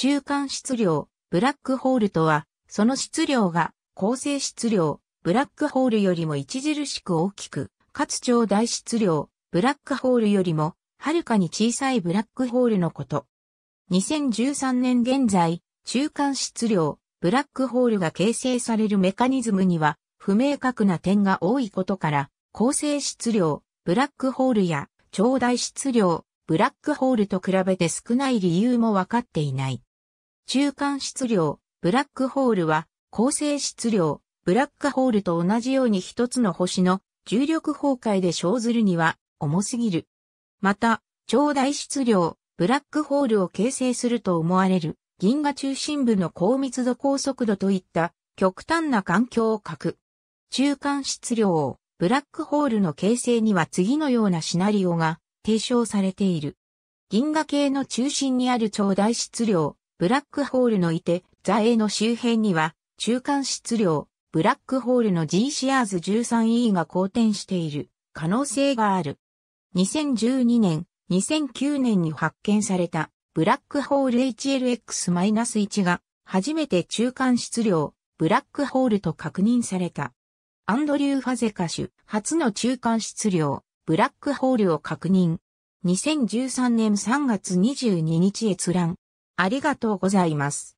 中間質量、ブラックホールとは、その質量が構成質量、ブラックホールよりも著しく大きく、かつ超大質量、ブラックホールよりも、はるかに小さいブラックホールのこと。2013年現在、中間質量、ブラックホールが形成されるメカニズムには、不明確な点が多いことから、構成質量、ブラックホールや、超大質量、ブラックホールと比べて少ない理由もわかっていない。中間質量、ブラックホールは、構成質量、ブラックホールと同じように一つの星の重力崩壊で生ずるには重すぎる。また、超大質量、ブラックホールを形成すると思われる銀河中心部の高密度高速度といった極端な環境をく。中間質量、ブラックホールの形成には次のようなシナリオが提唱されている。銀河系の中心にある超大質量、ブラックホールのいて、座英の周辺には、中間質量、ブラックホールの G シアーズ 13E が好転している可能性がある。2012年、2009年に発見されたブラックホール HLX-1 が初めて中間質量、ブラックホールと確認された。アンドリュー・ファゼカシ初の中間質量、ブラックホールを確認。2013年3月22日閲覧。ありがとうございます。